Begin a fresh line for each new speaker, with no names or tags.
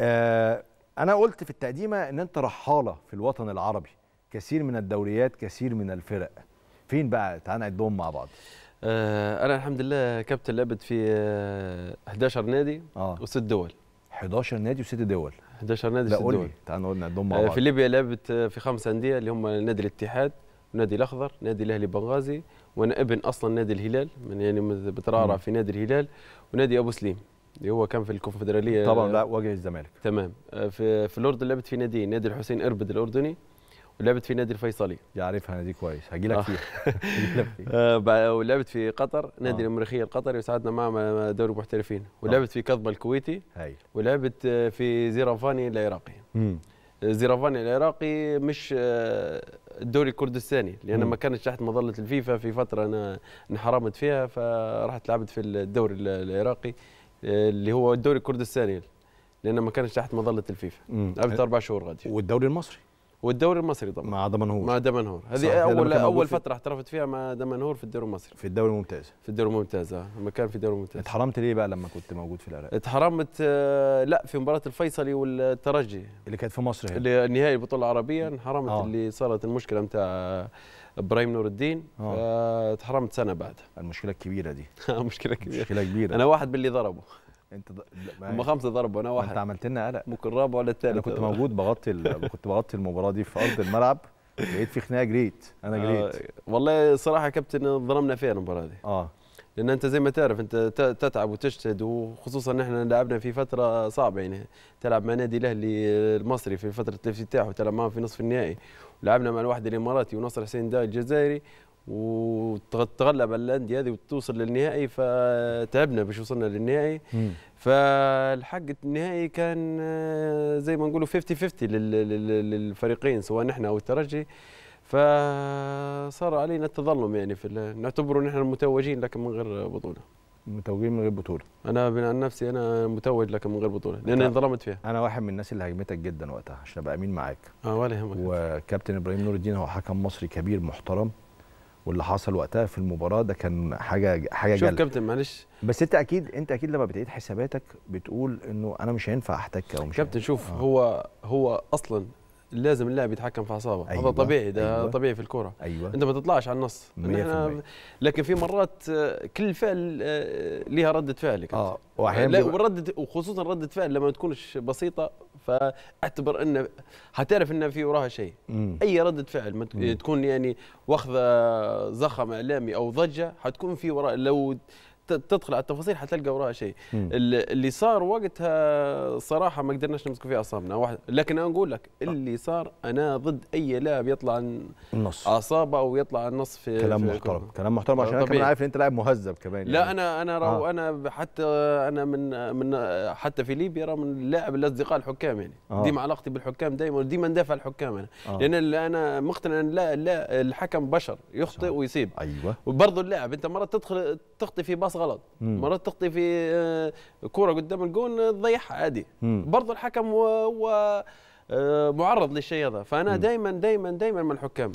آه، انا قلت في التقديمه ان انت رحاله في الوطن العربي كثير من الدوريات كثير من الفرق فين بقى تعال نعدهم مع بعض آه، انا الحمد لله كابتن لعبت في 11 آه، نادي آه. وست دول 11 نادي وست دول 11 نادي وست دول تعال نقول نعدهم مع بعض في ليبيا لعبت في خمس انديه اللي هم نادي الاتحاد ونادي الاخضر نادي الاهلي بنغازي وانا ابن اصلا نادي الهلال من يعني بترعرع في نادي الهلال ونادي ابو سليم هو كان في الكونفدراليه طبعا لا واجه الزمالك تمام آه، في في الاردن لعبت في ناديين نادي الحسين اربد الاردني ولعبت في نادي الفيصلي يعرفها دي كويس هجي لك آه. فيها آه، ولعبت في قطر نادي المريخيه الامريخيه القطري وساعدنا معاه دوري المحترفين ولعبت في كظمه الكويتي ولعبت في زيرافاني العراقي زيرافاني العراقي مش الدوري الكردستاني لان ما كانش تحت مظله الفيفا في فتره انا انحرمت فيها فرحت لعبت في الدوري العراقي اللي هو الدوري الكردستاني لانه ما كانش تحت مظله الفيفا قبل اربع شهور غادي والدوري المصري والدوري المصري طبعا مع دمنهور مع دمنهور هذه اول اول فتره احترفت فيها مع دمنهور في الدوري المصري في الدوري الممتاز في الدوري الممتاز اه لما كان في الدوري الممتاز اتحرمت ليه بقى لما كنت موجود في العراق اتحرمت آه، لا في مباراه الفيصلي والترجي اللي كانت في مصر هنا اللي نهائي البطوله العربيه انحرمت آه. اللي صارت المشكله نتاع آه، ابراهيم نور الدين آه. اتحرمت سنه بعدها المشكله الكبيره دي مشكله كبيره مشكله كبيره انا واحد من اللي ضربه انت ض... هم خمسه ضربوا انا واحد انت عملت لنا قلق ممكن الرابع ولا الثالث انا كنت موجود بغطي ال... كنت بغطي المباراه دي في ارض الملعب لقيت في خناقه جريت انا آه، جريت آه والله صراحه كابتن ظلمنا فيها المباراه دي اه لان انت زي ما تعرف انت تتعب وتجتهد وخصوصا ان احنا لعبنا في فتره صعبه يعني تلعب مع نادي الاهلي المصري في فتره الافتتاح وتلعب معهم في نصف النهائي لعبنا مع الوحده الاماراتي ونصر حسين داي الجزائري وتغلب على الانديه هذه وتوصل للنهائي فتعبنا باش وصلنا للنهائي فالحق النهائي كان آه، زي ما نقولوا 50 50 للفريقين سواء نحن او الترجي فصار علينا التظلم يعني في نعتبروا نحن المتوجين لكن من غير بطوله متوجين من غير بطوله انا عن نفسي انا متوج لكن من غير بطوله لان انظلمت فيها انا واحد من الناس اللي هاجمتك جدا وقتها عشان ابقى امين معاك اه ولا يهمك وكابتن ابراهيم نور الدين هو حكم مصري كبير محترم واللي حصل وقتها في المباراه ده كان حاجه حاجه شوف كابتن معلش بس انت اكيد انت اكيد لما بتعيد حساباتك بتقول انه انا مش هينفع احتك او مش كابتن شوف آه. هو هو اصلا لازم اللاعب يتحكم في اعصابه أيوة. هذا طبيعي ده أيوة. طبيعي في الكره أيوة. انت ما تطلعش على النص لكن في مرات آه، كل فعل آه، ليها رده فعلك اه واحيانا وردة وخصوصا رده فعل لما تكونش بسيطه فاعتبر ان حتعرف ان في وراها شيء مم. اي رده فعل ما تكون يعني واخذه زخم اعلامي او ضجه حتكون في وراء لو تدخل على التفاصيل حتلقى وراها شيء اللي صار وقتها صراحه ما قدرناش نمسكوا فيه اعصابنا واحد لكن انا اقول لك آه. اللي صار انا ضد اي لاعب يطلع عن النص اعصابه او يطلع عن النص في كلام في محترم الكرة. كلام محترم عشان طبيعي. انا عارف ان انت لاعب مهذب كمان يعني. لا انا انا آه. انا حتى انا من من حتى في ليبيا راه من اللاعب الاصدقاء الحكام يعني آه. ديما علاقتي بالحكام دائما وديما ندافع الحكام انا آه. لان انا مقتنع ان لا لا الحكم بشر يخطئ ويصيب ايوه وبرضه اللاعب انت مره تدخل تخطي في باص غلط مرات تخطي في آه، كره قدام الجون آه، تضيعها عادي برضه الحكم هو آه، معرض للشيء هذا فانا دائما دائما دائما من الحكام